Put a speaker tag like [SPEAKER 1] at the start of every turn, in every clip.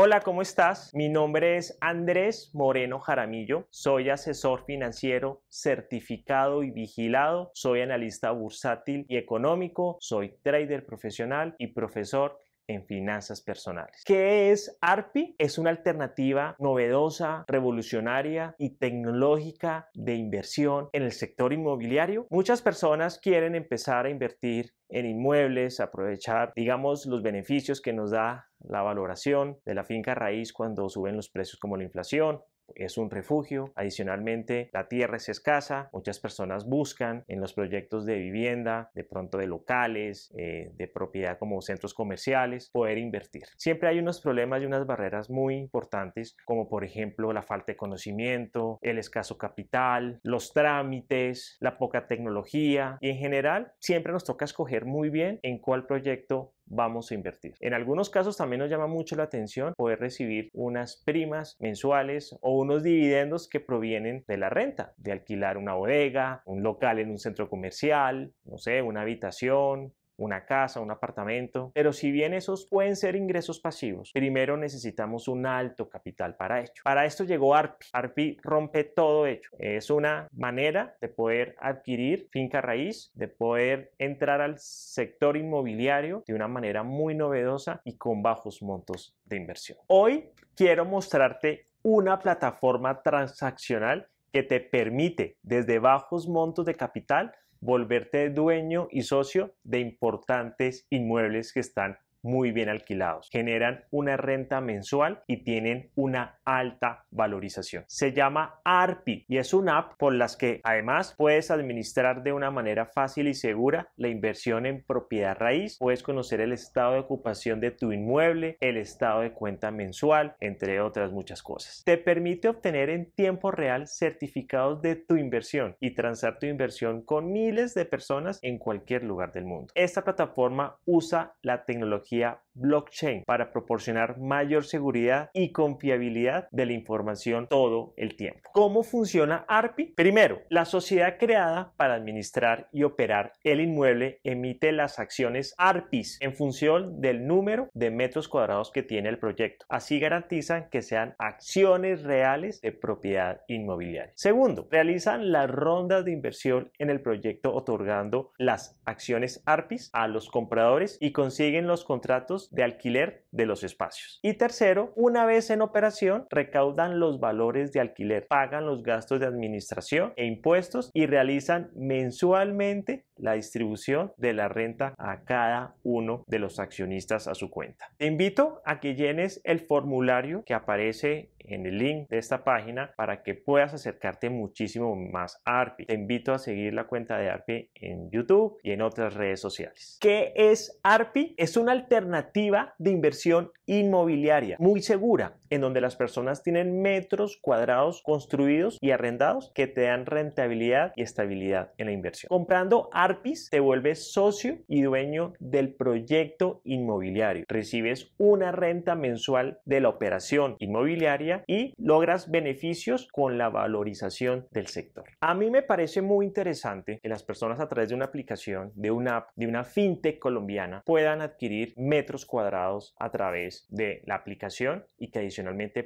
[SPEAKER 1] Hola, ¿cómo estás? Mi nombre es Andrés Moreno Jaramillo. Soy asesor financiero certificado y vigilado. Soy analista bursátil y económico. Soy trader profesional y profesor en finanzas personales. ¿Qué es ARPI? Es una alternativa novedosa, revolucionaria y tecnológica de inversión en el sector inmobiliario. Muchas personas quieren empezar a invertir en inmuebles, aprovechar, digamos, los beneficios que nos da la valoración de la finca raíz cuando suben los precios como la inflación, es un refugio. Adicionalmente, la tierra es escasa. Muchas personas buscan en los proyectos de vivienda, de pronto de locales, eh, de propiedad como centros comerciales, poder invertir. Siempre hay unos problemas y unas barreras muy importantes, como por ejemplo la falta de conocimiento, el escaso capital, los trámites, la poca tecnología y en general siempre nos toca escoger muy bien en cuál proyecto vamos a invertir. En algunos casos también nos llama mucho la atención poder recibir unas primas mensuales o unos dividendos que provienen de la renta, de alquilar una bodega, un local en un centro comercial, no sé, una habitación, una casa, un apartamento, pero si bien esos pueden ser ingresos pasivos, primero necesitamos un alto capital para ello. Para esto llegó ARPI. ARPI rompe todo hecho. Es una manera de poder adquirir finca raíz, de poder entrar al sector inmobiliario de una manera muy novedosa y con bajos montos de inversión. Hoy quiero mostrarte una plataforma transaccional que te permite desde bajos montos de capital volverte dueño y socio de importantes inmuebles que están muy bien alquilados, generan una renta mensual y tienen una alta valorización. Se llama ARPI y es una app por las que además puedes administrar de una manera fácil y segura la inversión en propiedad raíz, puedes conocer el estado de ocupación de tu inmueble, el estado de cuenta mensual, entre otras muchas cosas. Te permite obtener en tiempo real certificados de tu inversión y transar tu inversión con miles de personas en cualquier lugar del mundo. Esta plataforma usa la tecnología tecnología blockchain para proporcionar mayor seguridad y confiabilidad de la información todo el tiempo. ¿Cómo funciona ARPI? Primero, la sociedad creada para administrar y operar el inmueble emite las acciones ARPIs en función del número de metros cuadrados que tiene el proyecto. Así garantizan que sean acciones reales de propiedad inmobiliaria. Segundo, realizan las rondas de inversión en el proyecto otorgando las acciones ARPIs a los compradores y consiguen los contratos de alquiler de los espacios. Y tercero, una vez en operación, recaudan los valores de alquiler, pagan los gastos de administración e impuestos y realizan mensualmente la distribución de la renta a cada uno de los accionistas a su cuenta. Te invito a que llenes el formulario que aparece en el link de esta página para que puedas acercarte muchísimo más a ARPI. Te invito a seguir la cuenta de ARPI en YouTube y en otras redes sociales. ¿Qué es ARPI? Es una alternativa de inversión inmobiliaria muy segura en donde las personas tienen metros cuadrados construidos y arrendados que te dan rentabilidad y estabilidad en la inversión. Comprando ARPIS te vuelves socio y dueño del proyecto inmobiliario. Recibes una renta mensual de la operación inmobiliaria y logras beneficios con la valorización del sector. A mí me parece muy interesante que las personas a través de una aplicación, de una app, de una fintech colombiana puedan adquirir metros cuadrados a través de la aplicación y que adicionalmente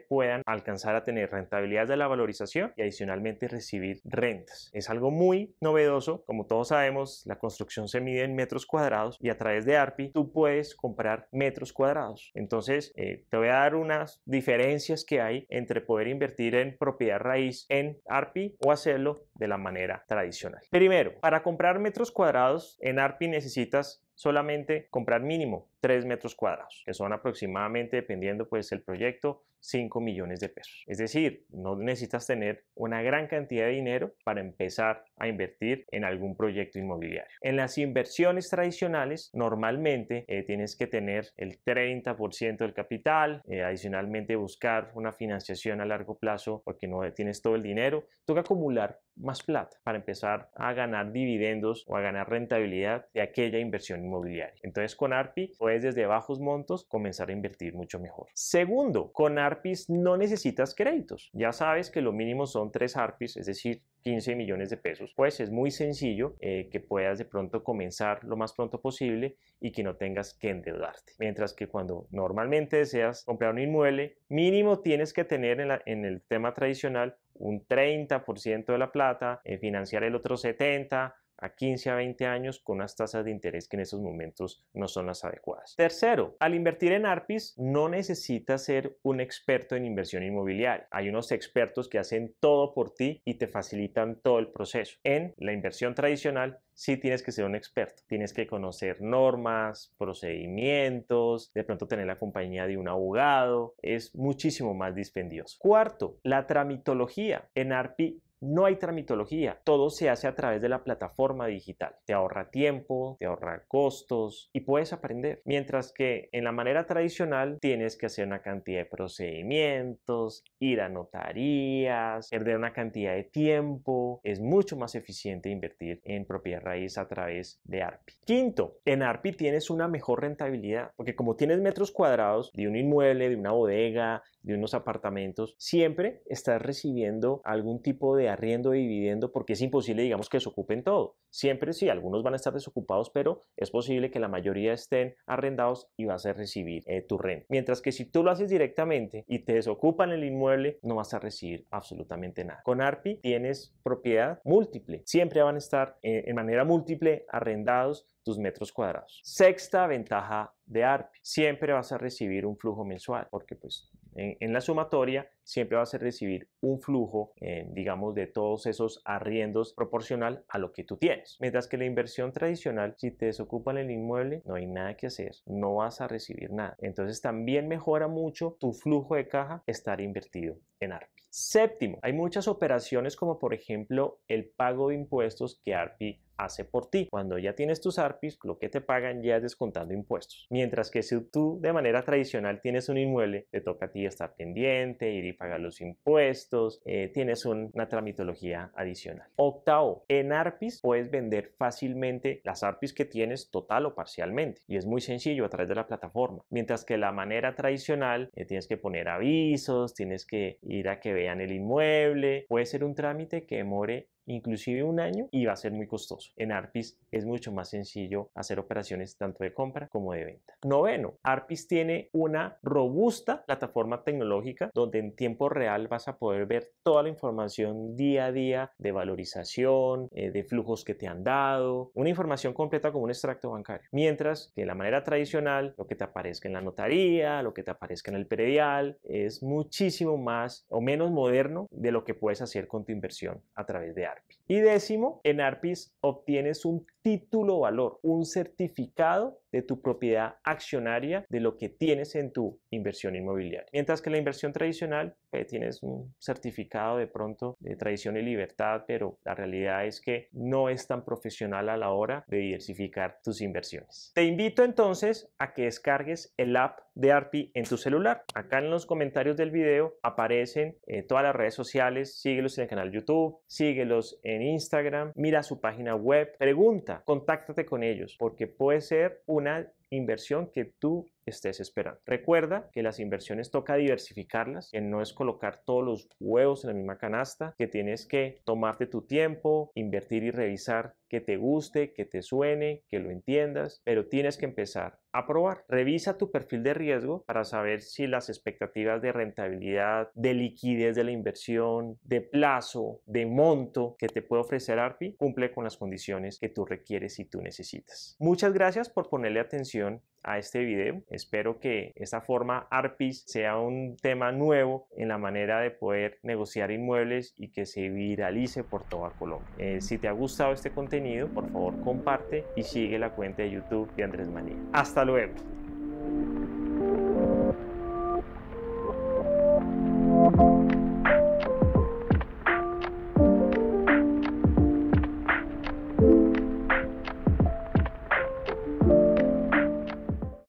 [SPEAKER 1] puedan alcanzar a tener rentabilidad de la valorización y adicionalmente recibir rentas. Es algo muy novedoso. Como todos sabemos, la construcción se mide en metros cuadrados y a través de ARPI tú puedes comprar metros cuadrados. Entonces, eh, te voy a dar unas diferencias que hay entre poder invertir en propiedad raíz en ARPI o hacerlo de la manera tradicional. Primero, para comprar metros cuadrados en ARPI necesitas solamente comprar mínimo 3 metros cuadrados, que son aproximadamente, dependiendo pues el proyecto, 5 millones de pesos. Es decir, no necesitas tener una gran cantidad de dinero para empezar a invertir en algún proyecto inmobiliario. En las inversiones tradicionales, normalmente eh, tienes que tener el 30% del capital, eh, adicionalmente buscar una financiación a largo plazo porque no tienes todo el dinero. Toca acumular más plata para empezar a ganar dividendos o a ganar rentabilidad de aquella inversión inmobiliaria. Entonces con ARPI puedes desde bajos montos comenzar a invertir mucho mejor. Segundo, con ARPI no necesitas créditos. Ya sabes que lo mínimo son tres ARPIs, es decir, 15 millones de pesos. Pues es muy sencillo eh, que puedas de pronto comenzar lo más pronto posible y que no tengas que endeudarte. Mientras que cuando normalmente deseas comprar un inmueble, mínimo tienes que tener en, el tema tradicional un 30% de la plata, eh, financiar el otro 70%, a 15 a 20 años con unas tasas de interés que en esos momentos no son las adecuadas. Tercero, al invertir en ARPIS no necesitas ser un experto en inversión inmobiliaria. Hay unos expertos que hacen todo por ti y te facilitan todo el proceso. En la inversión tradicional sí tienes que ser un experto. Tienes que conocer normas, procedimientos, de pronto tener la compañía de un abogado. Es muchísimo más dispendioso. Cuarto, la tramitología. En ARPI no hay tramitología, todo se hace a través de la plataforma digital. Te ahorra tiempo, te ahorra costos y puedes aprender. Mientras que en la manera tradicional tienes que hacer una cantidad de procedimientos, ir a notarías, perder una cantidad de tiempo. Es mucho más eficiente invertir en propiedad raíz a través de ARPI. Quinto, en ARPI tienes una mejor rentabilidad porque como tienes metros cuadrados de un inmueble, de una bodega, de unos apartamentos, siempre estás recibiendo algún tipo de arriendo, y dividendo, porque es imposible, digamos, que se ocupen todo. Siempre sí, algunos van a estar desocupados, pero es posible que la mayoría estén arrendados y vas a recibir eh, tu renta. Mientras que si tú lo haces directamente y te desocupan el inmueble, no vas a recibir absolutamente nada. Con ARPI tienes propiedad múltiple. Siempre van a estar eh, en manera múltiple arrendados tus metros cuadrados. Sexta ventaja de ARPI, siempre vas a recibir un flujo mensual, porque pues en, la sumatoria siempre vas a recibir un flujo, eh, digamos, de todos esos arriendos proporcional a lo que tú tienes. Mientras que la inversión tradicional, si te desocupan el inmueble, no hay nada que hacer, no vas a recibir nada. Entonces también mejora mucho tu flujo de caja estar invertido en ARPI. Séptimo, hay muchas operaciones como por ejemplo el pago de impuestos que ARPI hace por ti. Cuando ya tienes tus ARPIs, lo que te pagan ya es descontando impuestos. Mientras que si tú de manera tradicional tienes un inmueble, te toca a ti estar pendiente, ir y pagar los impuestos, eh, tienes una tramitología adicional. Octavo, en ARPIs puedes vender fácilmente las ARPIs que tienes total o parcialmente y es muy sencillo a través de la plataforma. Mientras que la manera tradicional eh, tienes que poner avisos, tienes que ir a que vean el inmueble, puede ser un trámite que demore inclusive un año y va a ser muy costoso. En ARPIS es mucho más sencillo hacer operaciones tanto de compra como de venta. Noveno, ARPIS tiene una robusta plataforma tecnológica donde en tiempo real vas a poder ver toda la información día a día de valorización, eh, de flujos que te han dado, una información completa como un extracto bancario. Mientras que de la manera tradicional, lo que te aparezca en la notaría, lo que te aparezca en el predial, es muchísimo más o menos moderno de lo que puedes hacer con tu inversión a través de ARPIS. Y décimo, en ARPIS obtienes un título valor, un certificado de tu propiedad accionaria de lo que tienes en tu inversión inmobiliaria. Mientras que la inversión tradicional, pues, tienes un certificado de pronto de tradición y libertad, pero la realidad es que no es tan profesional a la hora de diversificar tus inversiones. Te invito entonces a que descargues el app de ARPI en tu celular. Acá en los comentarios del video aparecen eh, todas las redes sociales, síguelos en el canal YouTube, síguelos en Instagram, mira su página web, pregunta, contáctate con ellos porque puede ser una una inversión que tú estés esperando. Recuerda que las inversiones toca diversificarlas, que no es colocar todos los huevos en la misma canasta, que tienes que tomarte tu tiempo, invertir y revisar que te guste, que te suene, que lo entiendas, pero tienes que empezar a probar. Revisa tu perfil de riesgo para saber si las expectativas de rentabilidad, de liquidez de la inversión, de plazo, de monto que te puede ofrecer ARPI cumple con las condiciones que tú requieres y tú necesitas. Muchas gracias por ponerle atención a este video. Espero que esta forma ARPIS sea un tema nuevo en la manera de poder negociar inmuebles y que se viralice por toda Colombia. Eh, si te ha gustado este contenido, por favor comparte y sigue la cuenta de YouTube de Andrés Manía. Hasta luego.